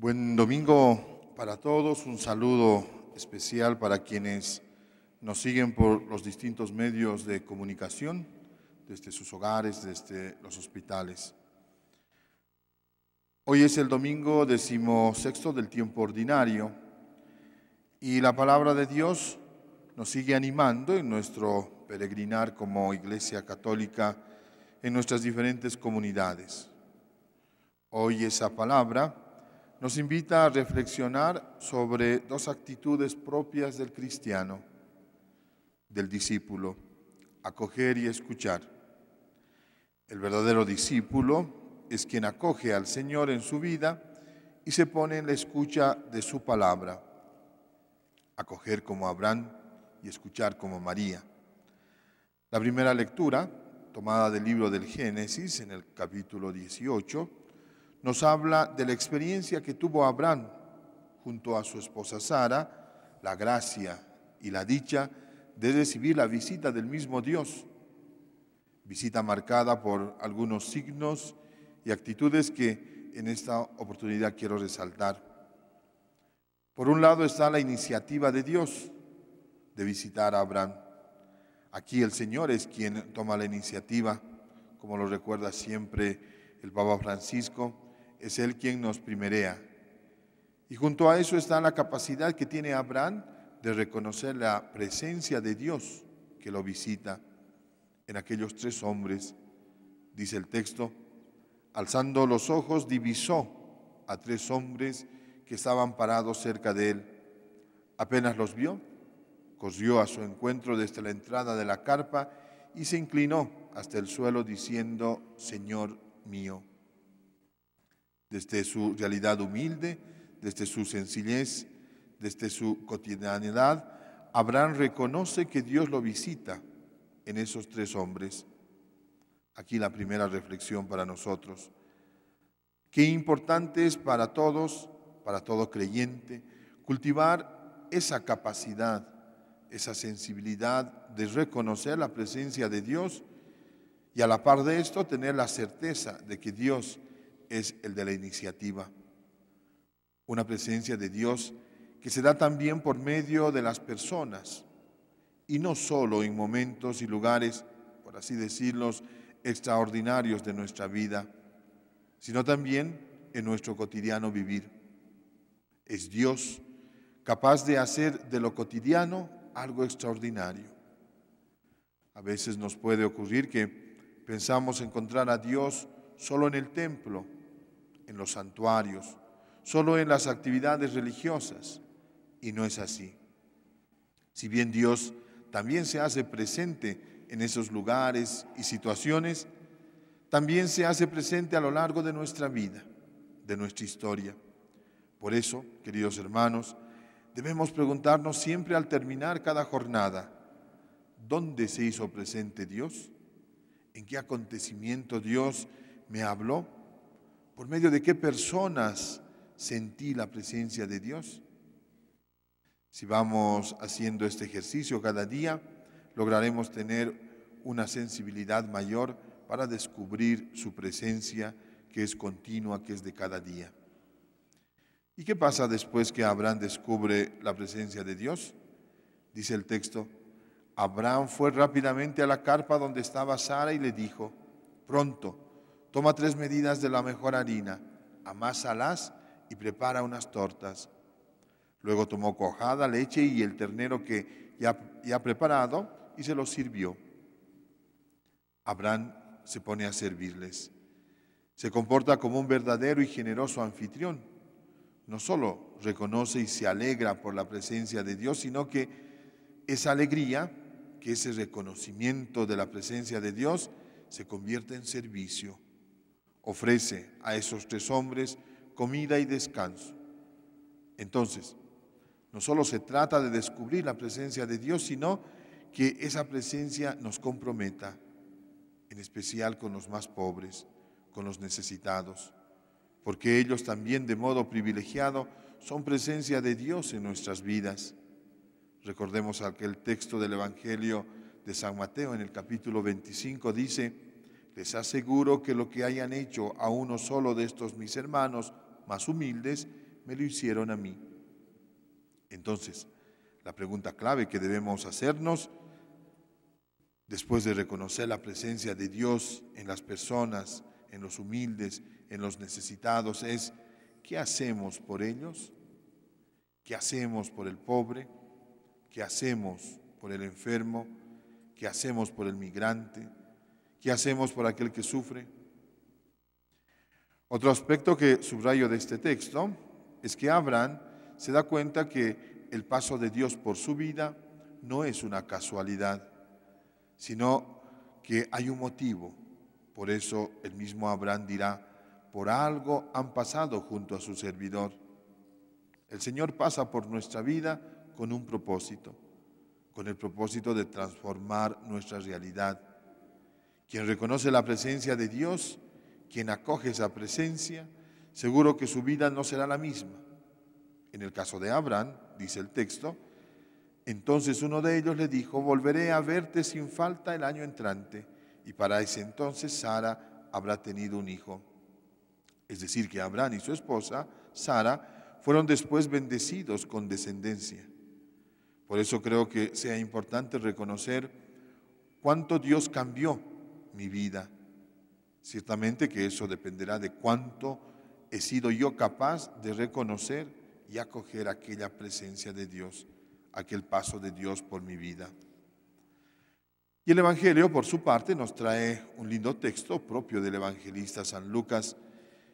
Buen domingo para todos, un saludo especial para quienes nos siguen por los distintos medios de comunicación, desde sus hogares, desde los hospitales. Hoy es el domingo decimosexto del tiempo ordinario y la palabra de Dios nos sigue animando en nuestro peregrinar como Iglesia Católica en nuestras diferentes comunidades. Hoy esa palabra nos invita a reflexionar sobre dos actitudes propias del cristiano, del discípulo, acoger y escuchar. El verdadero discípulo es quien acoge al Señor en su vida y se pone en la escucha de su palabra. Acoger como Abraham y escuchar como María. La primera lectura, tomada del libro del Génesis en el capítulo 18, nos habla de la experiencia que tuvo Abraham junto a su esposa Sara, la gracia y la dicha de recibir la visita del mismo Dios, visita marcada por algunos signos y actitudes que en esta oportunidad quiero resaltar. Por un lado está la iniciativa de Dios de visitar a Abraham. Aquí el Señor es quien toma la iniciativa, como lo recuerda siempre el Papa Francisco, es Él quien nos primerea. Y junto a eso está la capacidad que tiene Abraham de reconocer la presencia de Dios que lo visita en aquellos tres hombres. Dice el texto, alzando los ojos divisó a tres hombres que estaban parados cerca de él. Apenas los vio, corrió a su encuentro desde la entrada de la carpa y se inclinó hasta el suelo diciendo, Señor mío desde su realidad humilde, desde su sencillez, desde su cotidianidad, Abraham reconoce que Dios lo visita en esos tres hombres. Aquí la primera reflexión para nosotros. Qué importante es para todos, para todo creyente, cultivar esa capacidad, esa sensibilidad de reconocer la presencia de Dios y a la par de esto tener la certeza de que Dios es el de la iniciativa. Una presencia de Dios que se da también por medio de las personas y no solo en momentos y lugares, por así decirlo, extraordinarios de nuestra vida, sino también en nuestro cotidiano vivir. Es Dios capaz de hacer de lo cotidiano algo extraordinario. A veces nos puede ocurrir que pensamos encontrar a Dios solo en el templo en los santuarios, solo en las actividades religiosas. Y no es así. Si bien Dios también se hace presente en esos lugares y situaciones, también se hace presente a lo largo de nuestra vida, de nuestra historia. Por eso, queridos hermanos, debemos preguntarnos siempre al terminar cada jornada, ¿dónde se hizo presente Dios? ¿En qué acontecimiento Dios me habló? ¿Por medio de qué personas sentí la presencia de Dios? Si vamos haciendo este ejercicio cada día, lograremos tener una sensibilidad mayor para descubrir su presencia que es continua, que es de cada día. ¿Y qué pasa después que Abraham descubre la presencia de Dios? Dice el texto, Abraham fue rápidamente a la carpa donde estaba Sara y le dijo, pronto, Toma tres medidas de la mejor harina, amásalas y prepara unas tortas. Luego tomó cojada, leche y el ternero que ya, ha preparado y se los sirvió. Abraham se pone a servirles. Se comporta como un verdadero y generoso anfitrión. No solo reconoce y se alegra por la presencia de Dios, sino que esa alegría, que ese reconocimiento de la presencia de Dios, se convierte en servicio ofrece a esos tres hombres comida y descanso. Entonces, no solo se trata de descubrir la presencia de Dios, sino que esa presencia nos comprometa, en especial con los más pobres, con los necesitados, porque ellos también de modo privilegiado son presencia de Dios en nuestras vidas. Recordemos aquel texto del Evangelio de San Mateo en el capítulo 25, dice, les aseguro que lo que hayan hecho a uno solo de estos mis hermanos más humildes, me lo hicieron a mí. Entonces, la pregunta clave que debemos hacernos, después de reconocer la presencia de Dios en las personas, en los humildes, en los necesitados, es, ¿qué hacemos por ellos? ¿Qué hacemos por el pobre? ¿Qué hacemos por el enfermo? ¿Qué hacemos por el migrante? ¿Qué hacemos por aquel que sufre? Otro aspecto que subrayo de este texto es que Abraham se da cuenta que el paso de Dios por su vida no es una casualidad, sino que hay un motivo. Por eso el mismo Abraham dirá, por algo han pasado junto a su servidor. El Señor pasa por nuestra vida con un propósito, con el propósito de transformar nuestra realidad, quien reconoce la presencia de Dios, quien acoge esa presencia, seguro que su vida no será la misma. En el caso de Abraham, dice el texto, entonces uno de ellos le dijo, volveré a verte sin falta el año entrante, y para ese entonces Sara habrá tenido un hijo. Es decir, que Abraham y su esposa, Sara, fueron después bendecidos con descendencia. Por eso creo que sea importante reconocer cuánto Dios cambió mi vida. Ciertamente que eso dependerá de cuánto he sido yo capaz de reconocer y acoger aquella presencia de Dios, aquel paso de Dios por mi vida. Y el Evangelio, por su parte, nos trae un lindo texto propio del evangelista San Lucas,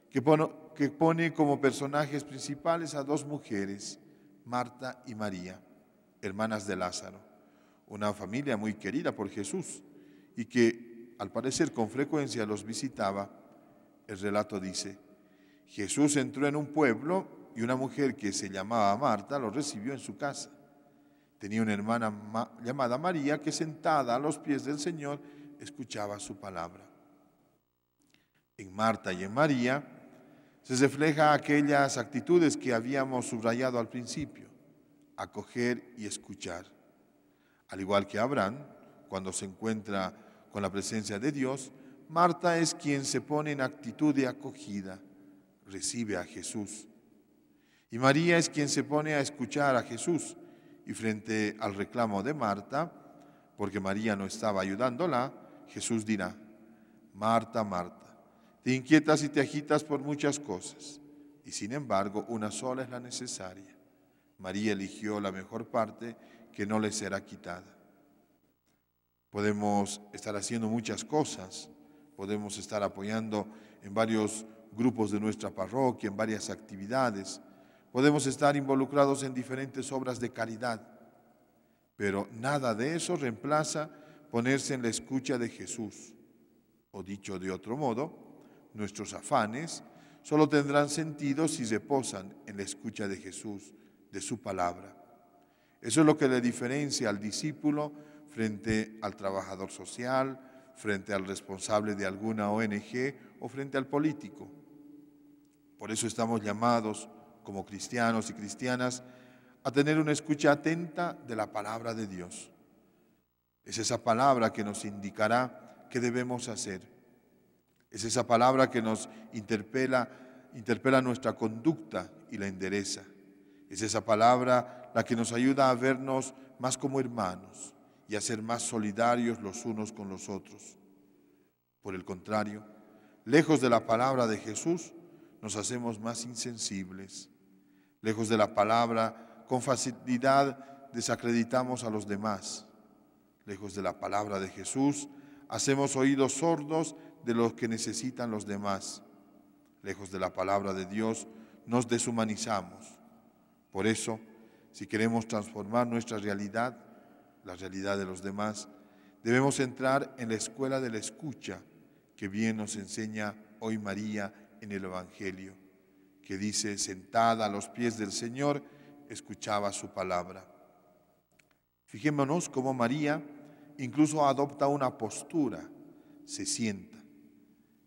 que pone, que pone como personajes principales a dos mujeres, Marta y María, hermanas de Lázaro, una familia muy querida por Jesús y que al parecer con frecuencia los visitaba, el relato dice, Jesús entró en un pueblo y una mujer que se llamaba Marta lo recibió en su casa. Tenía una hermana llamada María que sentada a los pies del Señor escuchaba su palabra. En Marta y en María se refleja aquellas actitudes que habíamos subrayado al principio, acoger y escuchar. Al igual que Abraham, cuando se encuentra con la presencia de Dios, Marta es quien se pone en actitud de acogida, recibe a Jesús. Y María es quien se pone a escuchar a Jesús. Y frente al reclamo de Marta, porque María no estaba ayudándola, Jesús dirá, Marta, Marta, te inquietas y te agitas por muchas cosas, y sin embargo una sola es la necesaria. María eligió la mejor parte que no le será quitada podemos estar haciendo muchas cosas, podemos estar apoyando en varios grupos de nuestra parroquia, en varias actividades, podemos estar involucrados en diferentes obras de caridad, pero nada de eso reemplaza ponerse en la escucha de Jesús. O dicho de otro modo, nuestros afanes solo tendrán sentido si reposan en la escucha de Jesús, de su palabra. Eso es lo que le diferencia al discípulo frente al trabajador social, frente al responsable de alguna ONG o frente al político. Por eso estamos llamados, como cristianos y cristianas, a tener una escucha atenta de la palabra de Dios. Es esa palabra que nos indicará qué debemos hacer. Es esa palabra que nos interpela, interpela nuestra conducta y la endereza. Es esa palabra la que nos ayuda a vernos más como hermanos, y hacer más solidarios los unos con los otros. Por el contrario, lejos de la palabra de Jesús, nos hacemos más insensibles. Lejos de la palabra, con facilidad desacreditamos a los demás. Lejos de la palabra de Jesús, hacemos oídos sordos de los que necesitan los demás. Lejos de la palabra de Dios, nos deshumanizamos. Por eso, si queremos transformar nuestra realidad, la realidad de los demás, debemos entrar en la escuela de la escucha que bien nos enseña hoy María en el Evangelio, que dice, sentada a los pies del Señor, escuchaba su palabra. Fijémonos cómo María incluso adopta una postura, se sienta.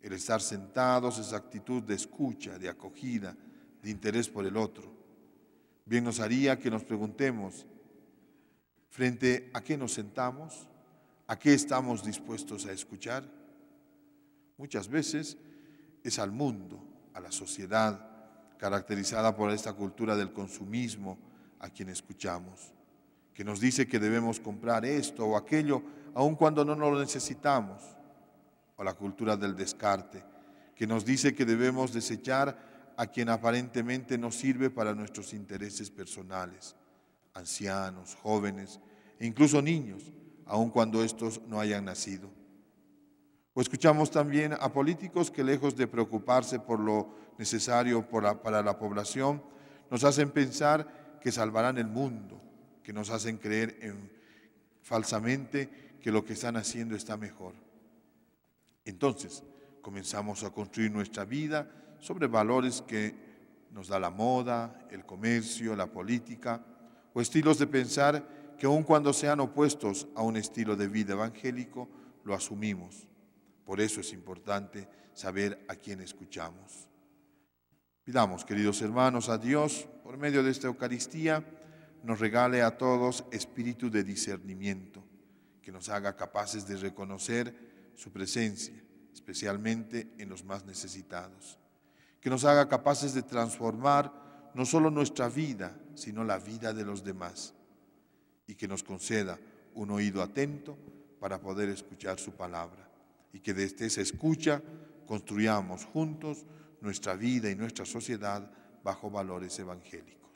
El estar sentados es actitud de escucha, de acogida, de interés por el otro. Bien nos haría que nos preguntemos, frente a qué nos sentamos, a qué estamos dispuestos a escuchar. Muchas veces es al mundo, a la sociedad, caracterizada por esta cultura del consumismo a quien escuchamos, que nos dice que debemos comprar esto o aquello aun cuando no lo necesitamos, o la cultura del descarte, que nos dice que debemos desechar a quien aparentemente no sirve para nuestros intereses personales ancianos, jóvenes e incluso niños, aun cuando estos no hayan nacido. O escuchamos también a políticos que lejos de preocuparse por lo necesario para la población, nos hacen pensar que salvarán el mundo, que nos hacen creer falsamente que lo que están haciendo está mejor. Entonces, comenzamos a construir nuestra vida sobre valores que nos da la moda, el comercio, la política, o estilos de pensar que aun cuando sean opuestos a un estilo de vida evangélico, lo asumimos. Por eso es importante saber a quién escuchamos. Pidamos, queridos hermanos, a Dios, por medio de esta Eucaristía, nos regale a todos espíritu de discernimiento, que nos haga capaces de reconocer su presencia, especialmente en los más necesitados, que nos haga capaces de transformar no solo nuestra vida, sino la vida de los demás, y que nos conceda un oído atento para poder escuchar su palabra, y que desde esa este escucha construyamos juntos nuestra vida y nuestra sociedad bajo valores evangélicos.